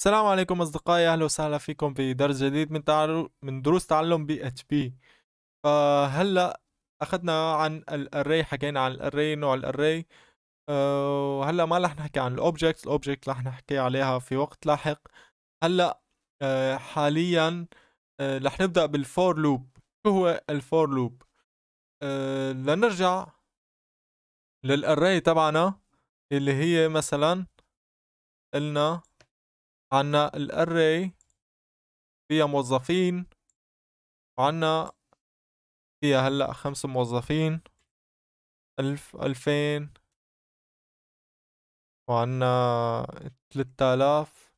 السلام عليكم اصدقائي اهلا وسهلا فيكم في درس جديد من تعلم من دروس تعلم بي اتش بي فهلا اخذنا عن الاري حكينا عن الاري نوع الاري آه، وهلا ما رح نحكي عن الاوبجكت الاوبجكت رح نحكي عليها في وقت لاحق هلا آه، حاليا آه، رح نبدا بالفور لوب شو هو الفور لوب لنرجع للاري تبعنا اللي هي مثلا قلنا عنا الاري فيها موظفين وعنا فيها هلا خمس موظفين ألف ألفين وعنا تلت آلاف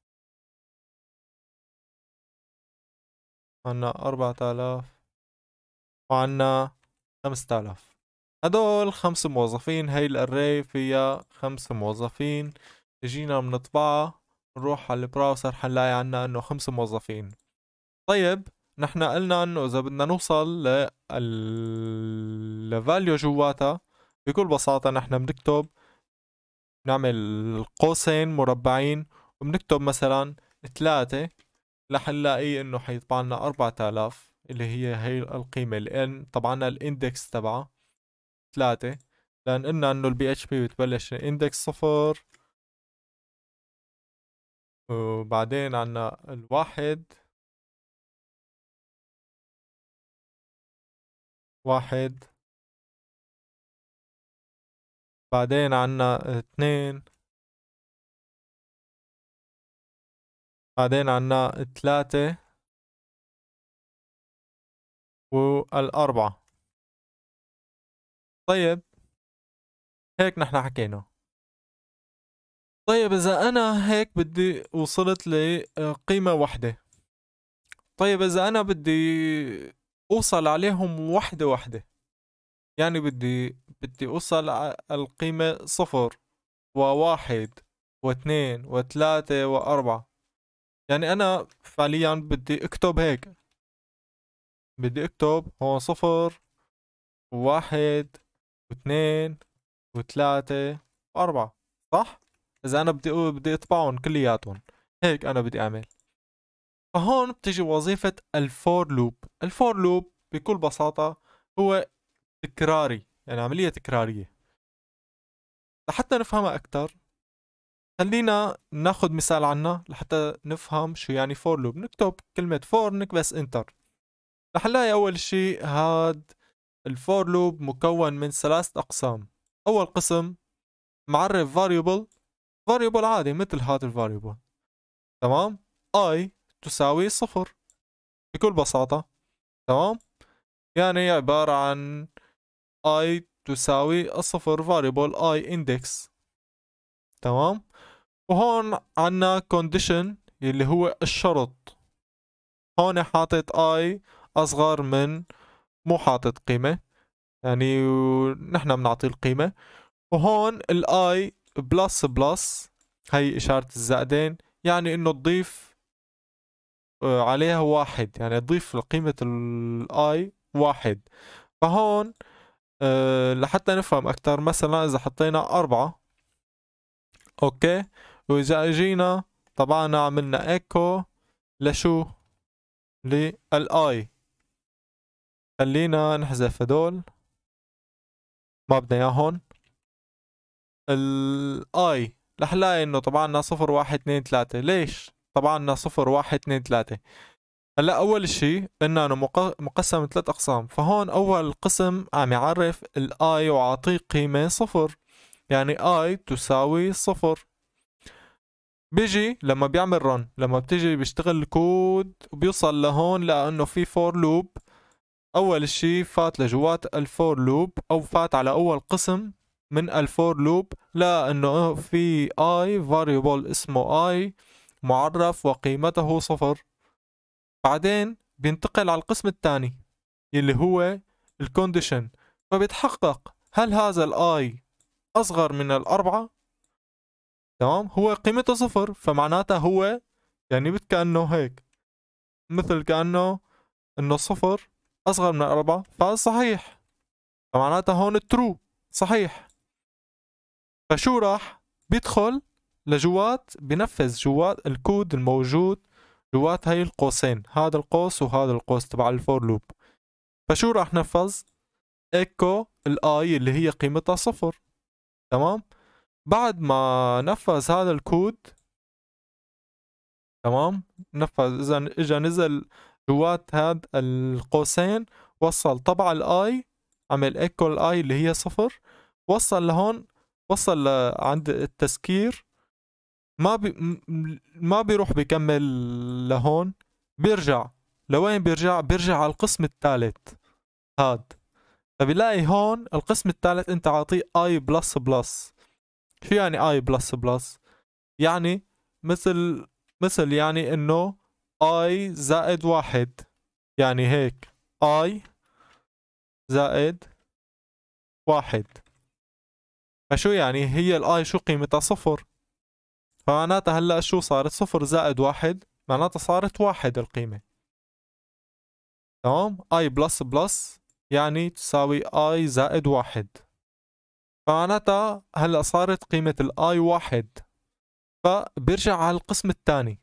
عنا أربعة آلاف وعنا خمسة آلاف هدول خمس موظفين هاي الأري فيها خمس موظفين اجينا بنطبعها نروح على البراوسر حنلاقي عنا انه خمس موظفين طيب نحن قلنا انه اذا بدنا نوصل للفاليو جواتها بكل بساطة نحن بنكتب نعمل قوسين مربعين وبنكتب مثلا ثلاثة رح نلاقي انه حيطبع لنا 4000 اللي هي هي القيمة الان طبعا الاندكس تبعها ثلاثة لان قلنا انه البي اتش بي بتبلش اندكس صفر وبعدين عنا الواحد واحد بعدين عنا اثنين بعدين عنا ثلاثة والأربعة طيب هيك نحن حكينا طيب اذا انا هيك بدي وصلت لقيمة واحدة طيب اذا انا بدي اوصل عليهم وحدة وحدة يعني بدي بدي اوصل على القيمة صفر وواحد واثنين وثلاثة واربعة يعني انا فعليا بدي اكتب هيك بدي اكتب هون صفر واحد واثنين وثلاثة واربعة صح؟ اذا انا بدي بدي اطبعهم كلياتهم هيك انا بدي اعمل فهون بتجي وظيفة الفور لوب الفور لوب بكل بساطة هو تكراري يعني عملية تكرارية لحتى نفهمها أكثر خلينا ناخذ مثال عنها لحتى نفهم شو يعني فور لوب نكتب كلمة فور نكبس انتر رح نلاقي أول شيء هاد الفور لوب مكون من ثلاثة أقسام أول قسم معرف variable فاريبل عادي مثل هذا الفاريبل تمام اي تساوي صفر بكل بساطة تمام يعني هي عبارة عن اي تساوي الصفر فاريبل اي اندكس تمام وهون عنا condition اللي هو الشرط هون حاطط i أصغر من مو حاطط قيمة يعني نحن بنعطي القيمة وهون ال i بلس بلس هي إشارة الزائدين يعني إنه تضيف آه، عليها واحد يعني تضيف قيمة الاي واحد فهون آه، لحتى نفهم أكتر مثلا إذا حطينا أربعة أوكي وإذا أجينا طبعا عملنا إيكو لشو للآي خلينا نحذف هدول ما بدنا إياهم الاي رح لاقي انه طبعا صفر واحد اثنين ثلاثة ليش؟ طبعا صفر واحد اثنين ثلاثة هلا اول شيء قلنا انه مقسم ثلاث اقسام فهون اول قسم عم يعرف الاي وعطيه قيمة صفر يعني اي تساوي صفر بيجي لما بيعمل رن لما بتيجي بيشتغل الكود وبيوصل لهون لانه في فور لوب اول شيء فات لجوات الفور لوب او فات على اول قسم من الفور لوب لأنه في i variable اسمه i معرف وقيمته صفر بعدين بينتقل على القسم الثاني اللي هو الكونديشن فبيتحقق هل هذا الاي اصغر من الاربعة تمام هو قيمته صفر فمعناتها هو يعني كأنه هيك مثل كأنه انه صفر اصغر من الاربعة فهذا صحيح فمعناتها هون ترو صحيح فشو راح بيدخل لجوات بنفذ جوات الكود الموجود جوات هاي القوسين هذا القوس وهذا القوس تبع الفور لوب فشو راح نفذ ايكو الاي اللي هي قيمتها صفر تمام بعد ما نفذ هذا الكود تمام نفذ اذا اجى نزل جوات هاد القوسين وصل طبع الاي عمل ايكو الاي اللي هي صفر وصل لهون وصل لعند التسكير ما بي ما بيروح بيكمل لهون بيرجع لوين بيرجع بيرجع على القسم الثالث هاد فبلاقي هون القسم الثالث انت عاطيه اي بلس بلس شو يعني اي بلس بلس يعني مثل مثل يعني انه اي زائد واحد يعني هيك اي زائد واحد فشو يعني هي الاي شو قيمتها صفر فمعناتها هلا شو صارت صفر زائد واحد معناتها صارت واحد القيمة تمام اي بلس بلس يعني تساوي اي زائد واحد فمعناتها هلا صارت قيمة الاي واحد فبرجع على القسم الثاني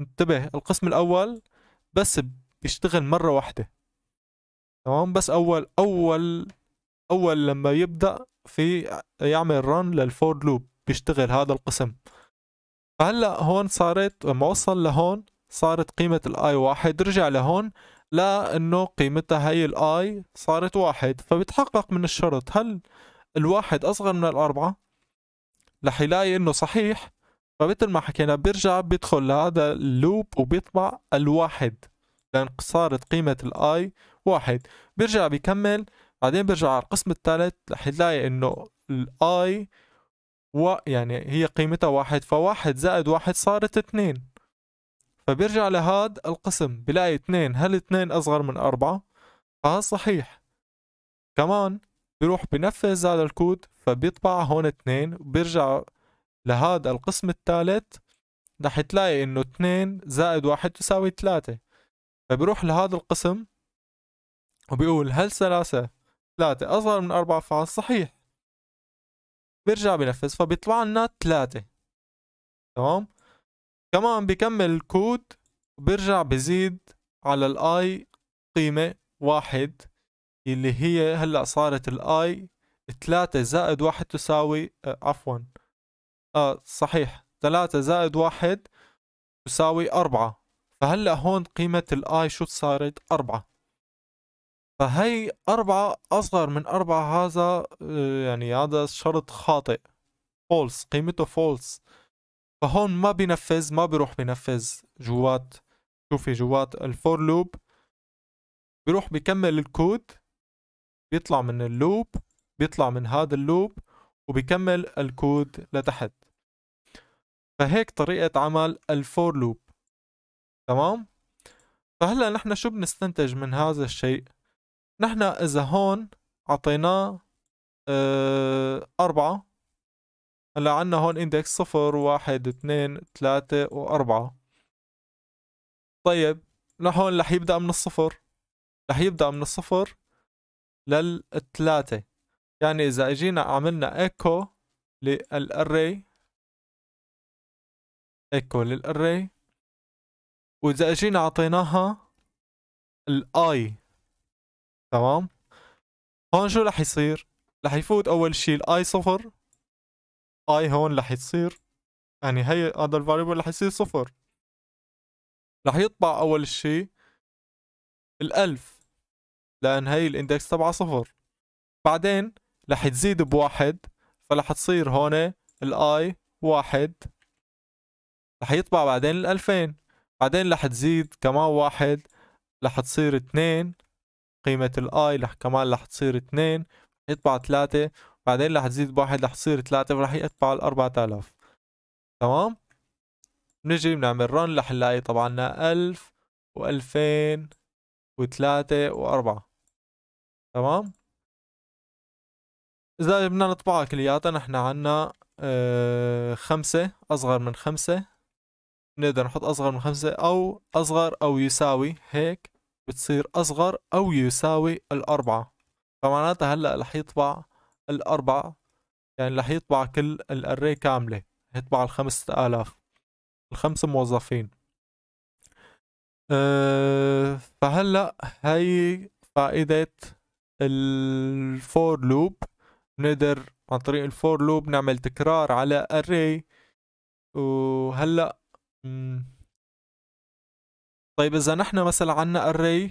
انتبه القسم الاول بس بيشتغل مرة واحدة تمام بس اول اول اول لما يبدا في يعمل ران للفور لوب بيشتغل هذا القسم فهلا هون صارت لما وصل لهون صارت قيمة الاي واحد رجع لهون لانه قيمتها هي الاي صارت واحد فبتحقق من الشرط هل الواحد اصغر من الاربعة رح يلاقي انه صحيح فمثل ما حكينا بيرجع بيدخل لهذا اللوب وبيطبع الواحد لان صارت قيمة الاي واحد بيرجع بيكمل بعدين برجع على القسم الثالث رح تلاقي انه الاي و يعني هي قيمتها واحد فواحد زائد واحد صارت اثنين فبيرجع لهاد القسم بلاقي اثنين هل اثنين اصغر من اربعة فهذا آه، صحيح كمان بيروح بنفذ هذا الكود فبيطبع هون اثنين وبيرجع لهذا القسم الثالث رح تلاقي انه اثنين زائد واحد تساوي ثلاثة فبيروح لهذا القسم وبيقول هل ثلاثة 3 أصغر من 4 فعل صحيح بيرجع بنفذ فبيطلع لنا 3 تمام كمان بكمل الكود بيرجع بزيد على الاي قيمة واحد اللي هي هلأ صارت الاي 3 زائد واحد تساوي آه عفوا آه صحيح 3 زائد واحد تساوي أربعة فهلأ هون قيمة الاي شو صارت أربعة فهي أربعة أصغر من أربعة هذا آه، يعني هذا شرط خاطئ فولس قيمته فولس فهون ما بينفذ ما بيروح بينفذ جوات شوفي جوات الفور لوب بيروح بيكمل الكود بيطلع من اللوب بيطلع من هذا اللوب وبيكمل الكود لتحت فهيك طريقة عمل الفور لوب تمام فهلا نحن شو بنستنتج من هذا الشيء نحن اذا هون اعطيناه آه، أربعة هلا عنا هون اندكس صفر واحد اثنين ثلاثة وأربعة طيب لهون رح يبدأ من الصفر رح يبدأ من الصفر للثلاثة يعني إذا اجينا عملنا ايكو للأري ايكو للأري وإذا اجينا أعطيناها الآي تمام هون شو رح يصير رح يفوت اول شيء الاي صفر اي هون رح تصير يعني هي هذا الفاريبل رح يصير صفر رح يطبع اول شيء الالف لان هي الاندكس تبعها صفر بعدين رح تزيد بواحد فرح تصير هون الاي واحد رح يطبع بعدين الالفين بعدين رح تزيد كمان واحد رح تصير اثنين قيمة الاي رح كمان رح تصير اثنين يطبع ثلاثة بعدين رح تزيد بواحد رح تصير ثلاثة ورح يطبع الأربعة آلاف تمام نجي بنعمل رن رح نلاقي طبعا لنا ألف وألفين وثلاثة وأربعة تمام إذا بدنا نطبعها كلياتها نحن عنا آه، خمسة أصغر من خمسة نقدر نحط أصغر من خمسة أو أصغر أو يساوي هيك بتصير أصغر أو يساوي الأربعة فمعناتها هلأ رح يطبع الأربعة يعني رح يطبع كل الأري كاملة يطبع الخمسة آلاف الخمس موظفين أه فهلأ هاي فائدة الفور لوب نقدر عن طريق الفور لوب نعمل تكرار على أري وهلأ طيب اذا نحن مثلا عنا array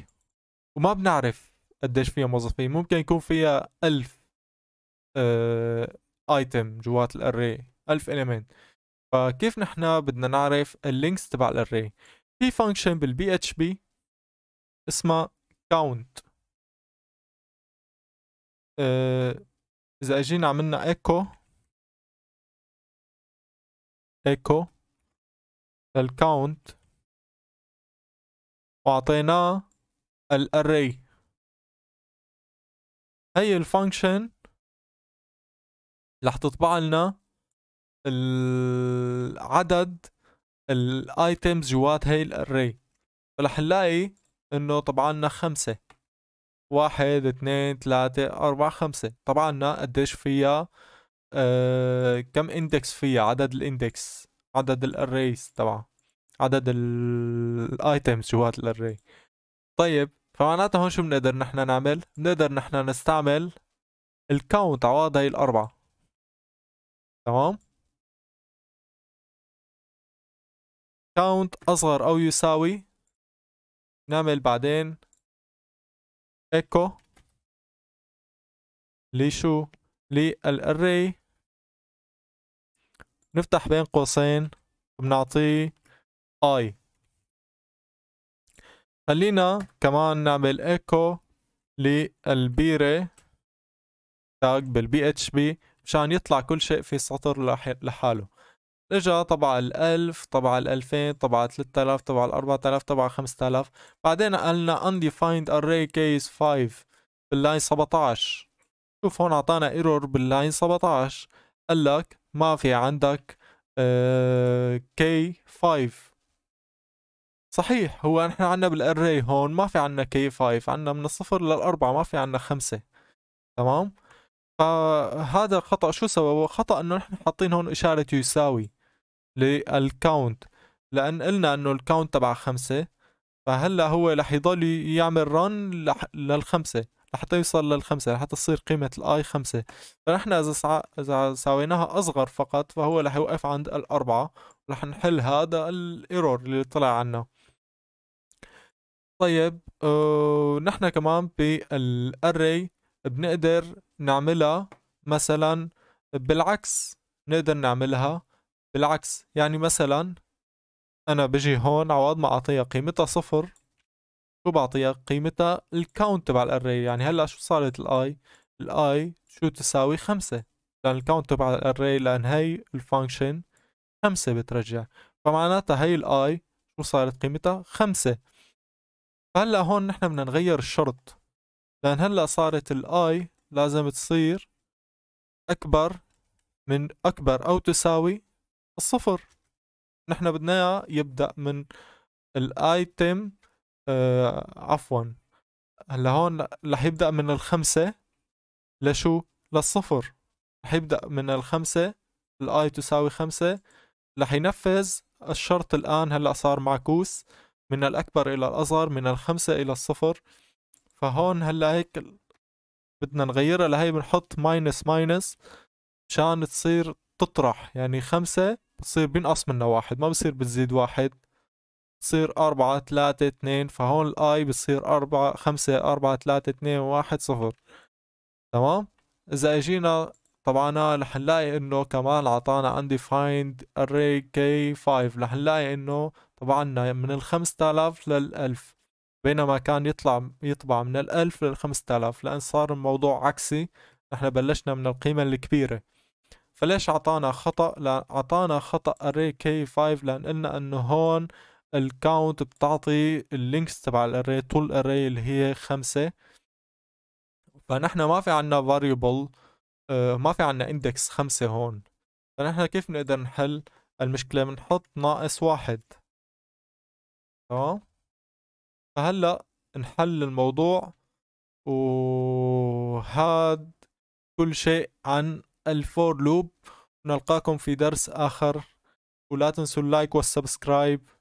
وما بنعرف قديش فيها موظفين ممكن يكون فيها 1000 ايتم آه، جوات الاري 1000 اليمنت فكيف نحن بدنا نعرف اللينكس تبع الاري في فانكشن بالبي اتش بي اسمها count أه اذا اجينا عملنا ايكو ايكو للكاونت واعطيناه الاري هي الفانكشن رح تطبع لنا العدد الايتمز جوات هي الاري فرح نلاقي انه طبعا لنا خمسة واحد اثنين ثلاثة أربعة خمسة طبعا لنا قديش فيها آه كم اندكس فيها عدد الاندكس عدد الاريز تبعها عدد الايتمز جوات الاري طيب فمعناتها هون شو بنقدر نحن نعمل بنقدر نحن نستعمل الكاونت عوض هي الاربعه تمام كاونت اصغر او يساوي نعمل بعدين ايكو لشو للاري نفتح بين قوسين بنعطيه اي خلينا كمان نعمل ايكو للبيرة تاج بالبي اتش بي مشان يطلع كل شيء في سطر لحاله اجا طبعا الالف طبعا الالفين طبعا تلت الاف طبعا الاربعة الاف طبعا خمسة الاف بعدين قالنا undefined array case 5 باللاين 17 شوف هون اعطانا ايرور باللاين 17 قال لك ما في عندك كي uh, 5 صحيح هو نحن عنا بالاري هون ما في عنا كي 5 عنا من الصفر للأربعة ما في عنا خمسة تمام فهذا الخطأ شو سببه خطأ انه نحن حاطين هون اشارة يساوي للكاونت لان قلنا انه الكاونت تبع خمسة فهلا هو رح يضل يعمل رن للخمسة لحتى يوصل للخمسة لحتى تصير قيمة الاي خمسة فنحن اذا سع... اذا ساويناها اصغر فقط فهو رح يوقف عند الاربعة رح نحل هذا الايرور اللي طلع عنا طيب ونحن آه، كمان بالاري بنقدر نعملها مثلا بالعكس نقدر نعملها بالعكس يعني مثلا انا بجي هون عوض ما اعطيها قيمتها صفر شو بعطيها قيمتها الكاونت تبع الاري يعني هلا شو صارت الاي الاي شو تساوي خمسة لان الكاونت تبع الاري لان هي الفانكشن خمسة بترجع فمعناتها هي الاي شو صارت قيمتها خمسة فهلا هون نحن بدنا نغير الشرط لان هلا صارت الاي لازم تصير اكبر من اكبر او تساوي الصفر نحن بدنا اياه يبدا من الايتم آه عفوا هلا هون رح يبدا من الخمسه لشو للصفر رح يبدا من الخمسه الاي تساوي خمسه رح ينفذ الشرط الان هلا صار معكوس من الأكبر إلى الأصغر من الخمسة إلى الصفر فهون هلا هيك بدنا نغيرها لهي بنحط ماينس ماينس مشان تصير تطرح يعني خمسة بتصير بينقص منها واحد ما بصير بتزيد واحد بتصير أربعة ثلاثة اثنين فهون الآي بصير أربعة خمسة أربعة ثلاثة اثنين واحد صفر تمام إذا اجينا طبعا آه، رح نلاقي انه كمان عطانا عندي array k5 رح نلاقي انه طبعا من الخمسة آلاف للألف بينما كان يطلع يطبع من الألف للخمسة آلاف لأن صار الموضوع عكسي نحن بلشنا من القيمة الكبيرة فليش أعطانا خطأ؟ لأن أعطانا خطأ array k5 لأن قلنا أنه هون الكاونت بتعطي اللينكس تبع الاري طول الاري اللي هي خمسة فنحن ما في عنا variable آه، ما في عنا index خمسة هون فنحن كيف نقدر نحل المشكلة بنحط ناقص واحد تمام آه. فهلا نحل الموضوع وهاد كل شيء عن الفور لوب نلقاكم في درس آخر ولا تنسوا اللايك والسبسكرايب